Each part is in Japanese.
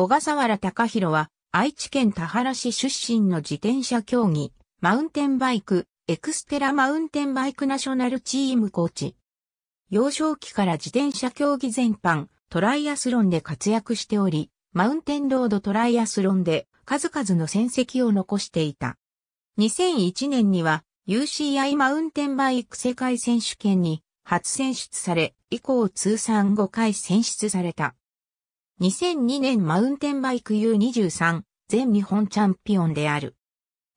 小笠原隆弘は、愛知県田原市出身の自転車競技、マウンテンバイク、エクステラマウンテンバイクナショナルチームコーチ。幼少期から自転車競技全般、トライアスロンで活躍しており、マウンテンロードトライアスロンで数々の戦績を残していた。2001年には UCI マウンテンバイク世界選手権に初選出され、以降通算5回選出された。2002年マウンテンバイク U23 全日本チャンピオンである。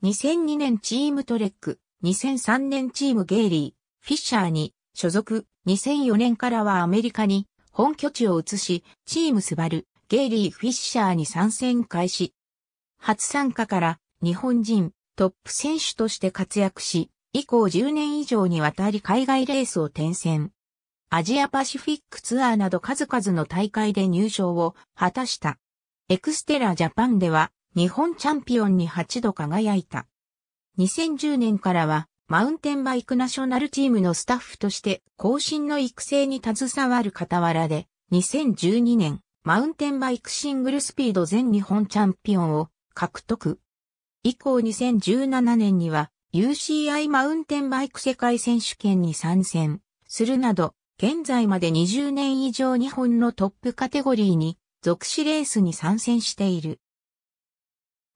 2002年チームトレック、2003年チームゲイリー、フィッシャーに所属、2004年からはアメリカに本拠地を移し、チームスバル、ゲイリー・フィッシャーに参戦開始。初参加から日本人トップ選手として活躍し、以降10年以上にわたり海外レースを転戦。アジアパシフィックツアーなど数々の大会で入賞を果たした。エクステラジャパンでは日本チャンピオンに8度輝いた。2010年からはマウンテンバイクナショナルチームのスタッフとして後進の育成に携わる傍らで2012年マウンテンバイクシングルスピード全日本チャンピオンを獲得。以降2017年には UCI マウンテンバイク世界選手権に参戦するなど現在まで20年以上日本のトップカテゴリーに、属しレースに参戦している。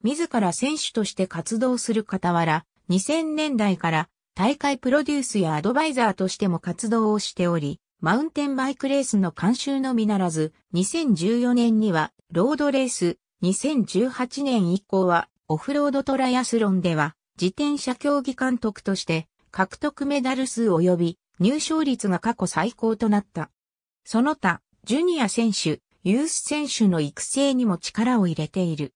自ら選手として活動する傍ら、2000年代から大会プロデュースやアドバイザーとしても活動をしており、マウンテンバイクレースの監修のみならず、2014年にはロードレース、2018年以降はオフロードトライアスロンでは自転車競技監督として獲得メダル数及び入賞率が過去最高となった。その他、ジュニア選手、ユース選手の育成にも力を入れている。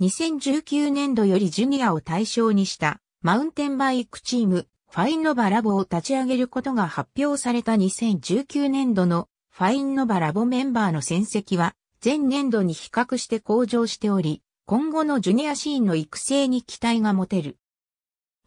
2019年度よりジュニアを対象にしたマウンテンバイクチーム、ファインノバラボを立ち上げることが発表された2019年度のファインノバラボメンバーの戦績は前年度に比較して向上しており、今後のジュニアシーンの育成に期待が持てる。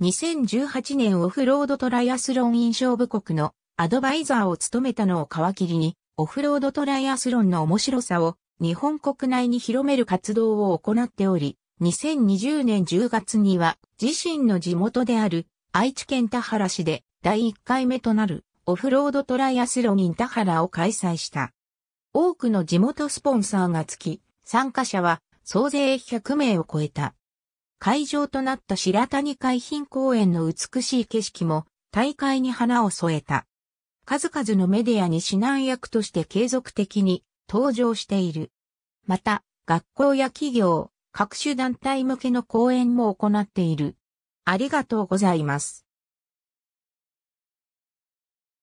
2018年オフロードトライアスロン印象部国のアドバイザーを務めたのを皮切りに、オフロードトライアスロンの面白さを日本国内に広める活動を行っており、2020年10月には自身の地元である愛知県田原市で第1回目となるオフロードトライアスロンイン田原を開催した。多くの地元スポンサーがつき、参加者は総勢100名を超えた。会場となった白谷海浜公園の美しい景色も大会に花を添えた。数々のメディアに指南役として継続的に登場している。また、学校や企業、各種団体向けの講演も行っている。ありがとうございます。